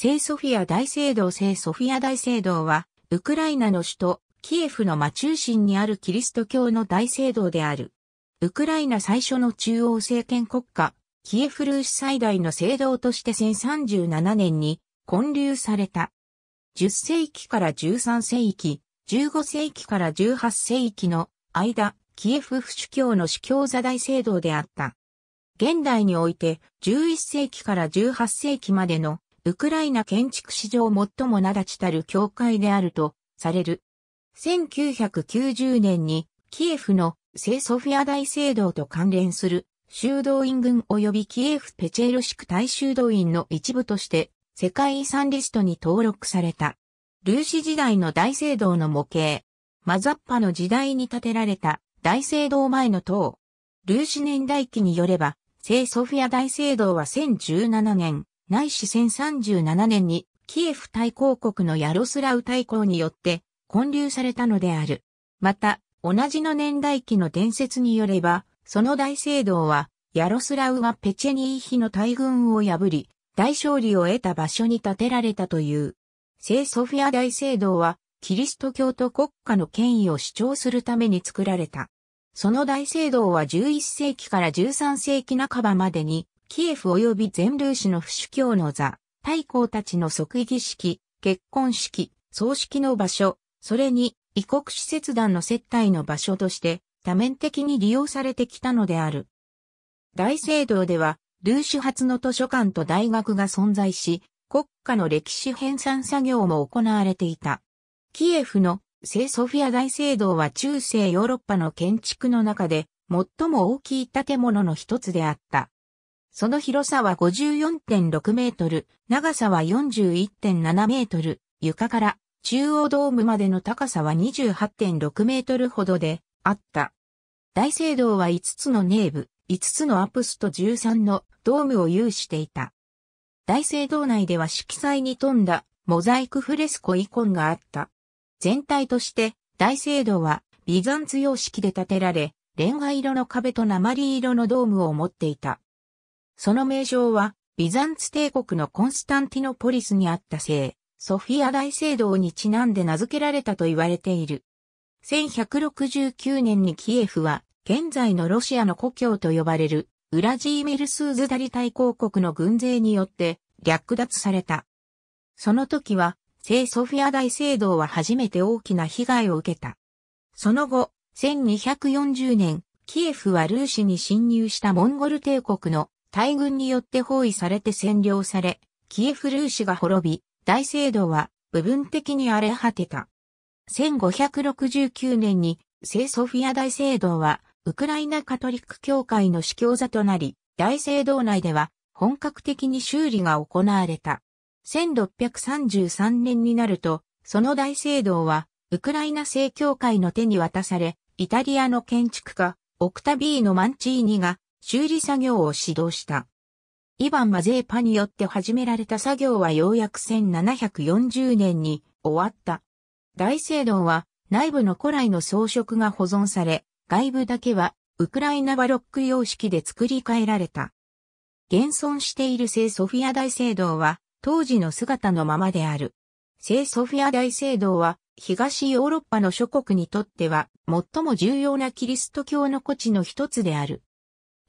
聖ソフィア大聖堂聖ソフィア大聖堂は、ウクライナの首都、キエフの真中心にあるキリスト教の大聖堂である。ウクライナ最初の中央政権国家、キエフルーシ最大の聖堂として1037年に建立された。10世紀から13世紀、15世紀から18世紀の間、キエフ府主教の主教座大聖堂であった。現代において11世紀から18世紀までのウクライナ建築史上最も名立ちたる教会であるとされる。1990年にキエフの聖ソフィア大聖堂と関連する修道院群及びキエフペチェルシク大修道院の一部として世界遺産リストに登録された。ルーシ時代の大聖堂の模型。マザッパの時代に建てられた大聖堂前の塔。ルーシ年代記によれば、聖ソフィア大聖堂は1017年、ないし1037年にキエフ大公国のヤロスラウ大公によって建立されたのである。また、同じの年代記の伝説によれば、その大聖堂は、ヤロスラウがペチェニー妃の大軍を破り、大勝利を得た場所に建てられたという。聖ソフィア大聖堂は、キリスト教と国家の権威を主張するために作られた。その大聖堂は11世紀から13世紀半ばまでにキエフ及び全ルーシの不主教の座、大公たちの即位儀式、結婚式、葬式の場所、それに異国使節団の接待の場所として多面的に利用されてきたのである。大聖堂では、ルーシュ発の図書館と大学が存在し、国家の歴史編纂作業も行われていた。キエフの聖ソフィア大聖堂は中世ヨーロッパの建築の中で最も大きい建物の一つであった。その広さは54.6メートル、長さは41.7メートル、床から中央ドームまでの高さは28.6メートルほどであった。大聖堂は5つの内部、5つのアプスと13のドームを有していた。大聖堂内では色彩に富んだモザイクフレスコイコンがあった。全体として大聖堂はビザンツ様式で建てられ、レンガ色の壁と鉛色のドームを持っていた。その名称は、ビザンツ帝国のコンスタンティノポリスにあった聖、ソフィア大聖堂にちなんで名付けられたと言われている。1169年にキエフは、現在のロシアの故郷と呼ばれる、ウラジーミルスーズダリ大公国の軍勢によって略奪された。その時は、聖ソフィア大聖堂は初めて大きな被害を受けた。その後、1240年、キエフはルーシに侵入したモンゴル帝国の大軍によって包囲されて占領され、キエフルーシが滅び、大聖堂は部分的に荒れ果てた。1569年に聖ソフィア大聖堂はウクライナカトリック教会の司教座となり、大聖堂内では本格的に修理が行われた。1633年になると、その大聖堂はウクライナ正教会の手に渡され、イタリアの建築家、オクタビーノ・マンチーニが修理作業を指導した。イヴァン・マゼーパによって始められた作業はようやく1740年に終わった。大聖堂は内部の古来の装飾が保存され、外部だけはウクライナバロック様式で作り変えられた。現存している聖ソフィア大聖堂は当時の姿のままである。聖ソフィア大聖堂は東ヨーロッパの諸国にとっては最も重要なキリスト教の古地の一つである。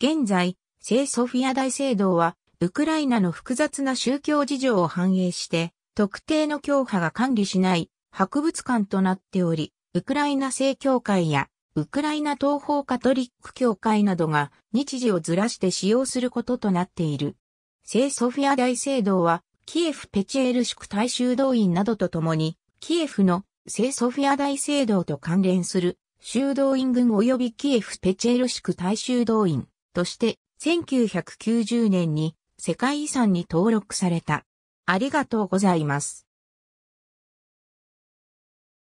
現在、聖ソフィア大聖堂は、ウクライナの複雑な宗教事情を反映して、特定の教派が管理しない博物館となっており、ウクライナ正教会やウクライナ東方カトリック教会などが日時をずらして使用することとなっている。聖ソフィア大聖堂は、キエフペチェール宿大修道院などとともに、キエフの聖ソフィア大聖堂と関連する修道院群及びキエフペチェール宿大修道院、として1990年に世界遺産に登録された。ありがとうございます。